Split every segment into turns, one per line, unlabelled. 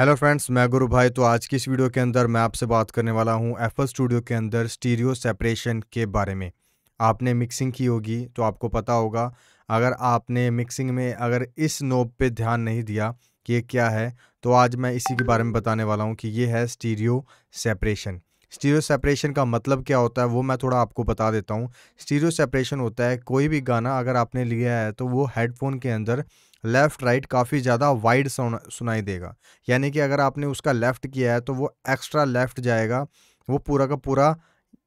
hello friends मैं गुरु भाई तो आज की इस वीडियो के अंदर मैं आपसे बात करने वाला हूं एफ स्टूडियो के अंदर स्टीरियो सेपरेशन के बारे में आपने मिक्सिंग की होगी तो आपको पता होगा अगर आपने मिक्सिंग में अगर इस नोब पे ध्यान नहीं दिया कि ये क्या है तो आज मैं इसी के बारे में बताने वाला हूँ कि ये है स्टीरियो सेपरेशन स्टीरियो सेपरेशन का मतलब क्या होता है वो मैं थोड़ा आपको बता देता हूँ स्टीरियो सेपरेशन होता है कोई भी गाना अगर आपने लिया है तो वो हेडफोन के अंदर लेफ़्ट राइट काफ़ी ज़्यादा वाइड सुनाई देगा यानी कि अगर आपने उसका लेफ़्ट किया है तो वो एक्स्ट्रा लेफ़्ट जाएगा वो पूरा का पूरा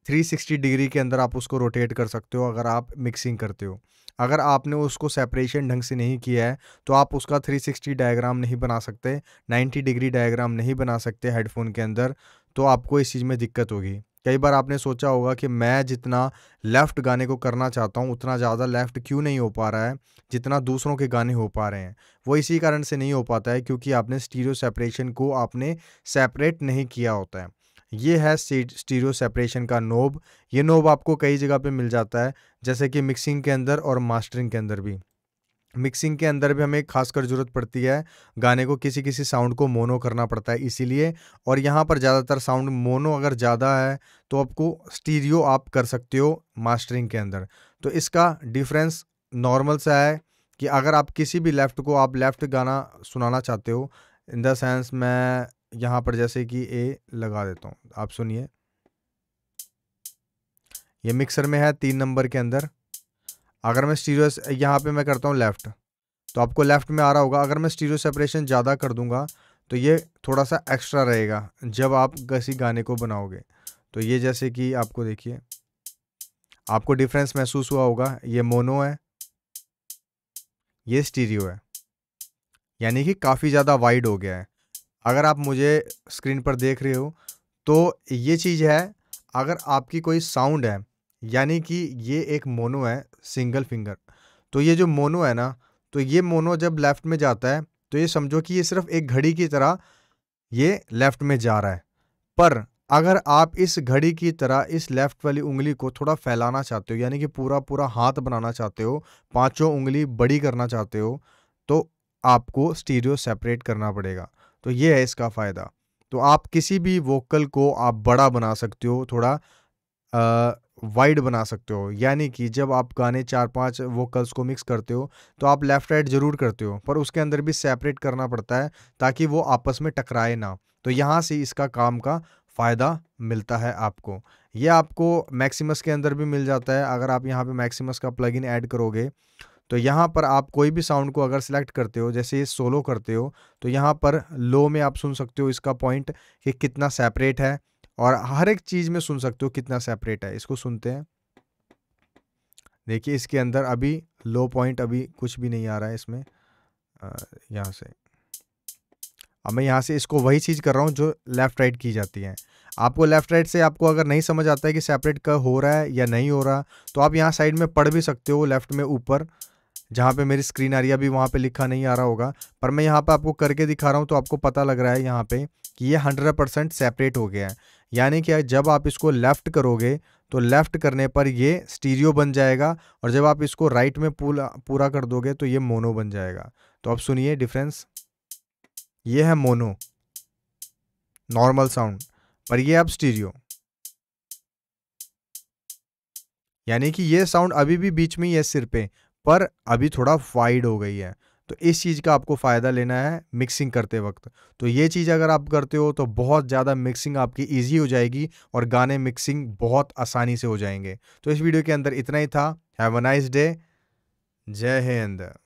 360 डिग्री के अंदर आप उसको रोटेट कर सकते हो अगर आप मिक्सिंग करते हो अगर आपने उसको सेपरेशन ढंग से नहीं किया है तो आप उसका 360 डायग्राम नहीं बना सकते 90 डिग्री डायग्राम नहीं बना सकते हेडफोन के अंदर तो आपको इस चीज़ में दिक्कत होगी कई बार आपने सोचा होगा कि मैं जितना लेफ़्ट गाने को करना चाहता हूँ उतना ज़्यादा लेफ़्ट क्यों नहीं हो पा रहा है जितना दूसरों के गाने हो पा रहे हैं वो इसी कारण से नहीं हो पाता है क्योंकि आपने स्टीरियो सेपरेशन को आपने सेपरेट नहीं किया होता है ये है स्टीरियो सेपरेशन का नोब ये नोब आपको कई जगह पे मिल जाता है जैसे कि मिक्सिंग के अंदर और मास्टरिंग के अंदर भी मिक्सिंग के अंदर भी हमें खासकर ज़रूरत पड़ती है गाने को किसी किसी साउंड को मोनो करना पड़ता है इसीलिए और यहाँ पर ज़्यादातर साउंड मोनो अगर ज़्यादा है तो आपको स्टीरियो आप कर सकते हो मास्टरिंग के अंदर तो इसका डिफरेंस नॉर्मल सा है कि अगर आप किसी भी लेफ़्ट को आप लेफ़्ट गाना सुनाना चाहते हो इन द सेंस मैं यहाँ पर जैसे कि ए लगा देता हूँ आप सुनिए ये मिक्सर में है तीन नंबर के अंदर अगर मैं स्टीरियो यहाँ पे मैं करता हूँ लेफ़्ट तो आपको लेफ़्ट में आ रहा होगा अगर मैं स्टीरियो सेपरेशन ज़्यादा कर दूंगा तो ये थोड़ा सा एक्स्ट्रा रहेगा जब आप किसी गाने को बनाओगे तो ये जैसे कि आपको देखिए आपको डिफरेंस महसूस हुआ होगा ये मोनो है ये स्टीरियो है यानी कि काफ़ी ज़्यादा वाइड हो गया है अगर आप मुझे स्क्रीन पर देख रहे हो तो ये चीज़ है अगर आपकी कोई साउंड है यानी कि ये एक मोनो है सिंगल फिंगर तो ये जो मोनो है ना तो ये मोनो जब लेफ़्ट में जाता है तो ये समझो कि ये सिर्फ एक घड़ी की तरह ये लेफ़्ट में जा रहा है पर अगर आप इस घड़ी की तरह इस लेफ़्ट वाली उंगली को थोड़ा फैलाना चाहते हो यानी कि पूरा पूरा हाथ बनाना चाहते हो पांचों उंगली बड़ी करना चाहते हो तो आपको स्टीरियो सेपरेट करना पड़ेगा तो ये है इसका फ़ायदा तो आप किसी भी वोकल को आप बड़ा बना सकते हो थोड़ा वाइड बना सकते हो यानी कि जब आप गाने चार पांच वोकल्स को मिक्स करते हो तो आप लेफ़्ट राइट ज़रूर करते हो पर उसके अंदर भी सेपरेट करना पड़ता है ताकि वो आपस में टकराए ना तो यहाँ से इसका काम का फ़ायदा मिलता है आपको ये आपको मैक्सिमस के अंदर भी मिल जाता है अगर आप यहाँ पे मैक्सिमस का प्लग इन ऐड करोगे तो यहाँ पर आप कोई भी साउंड को अगर सिलेक्ट करते हो जैसे ये सोलो करते हो तो यहाँ पर लो में आप सुन सकते हो इसका पॉइंट कि कितना सेपरेट है और हर एक चीज़ में सुन सकते हो कितना सेपरेट है इसको सुनते हैं देखिए इसके अंदर अभी लो पॉइंट अभी कुछ भी नहीं आ रहा है इसमें यहाँ से अब मैं यहाँ से इसको वही चीज़ कर रहा हूँ जो लेफ़्ट राइट की जाती है आपको लेफ़्ट राइट से आपको अगर नहीं समझ आता है कि सेपरेट का हो रहा है या नहीं हो रहा तो आप यहाँ साइड में पढ़ भी सकते हो लेफ़्ट में ऊपर जहाँ पे मेरी स्क्रीन आ रही है अभी वहाँ पे लिखा नहीं आ रहा होगा पर मैं यहाँ पे आपको करके दिखा रहा हूँ तो आपको पता लग रहा है यहाँ पे कि ये हंड्रेड परसेंट सेपरेट हो गया है यानी कि जब आप इसको लेफ़्ट करोगे तो लेफ़्ट करने पर ये स्टीरियो बन जाएगा और जब आप इसको राइट में पूरा पूरा कर दोगे तो ये मोनो बन जाएगा तो अब सुनिए डिफरेंस ये है मोनो नॉर्मल साउंड पर ये अब स्टीरियो यानी कि ये साउंड अभी भी बीच में ही है सिर पे पर अभी थोड़ा वाइड हो गई है तो इस चीज़ का आपको फ़ायदा लेना है मिक्सिंग करते वक्त तो ये चीज़ अगर आप करते हो तो बहुत ज़्यादा मिक्सिंग आपकी ईजी हो जाएगी और गाने मिक्सिंग बहुत आसानी से हो जाएंगे तो इस वीडियो के अंदर इतना ही था हैव अ नाइस डे जय हिंद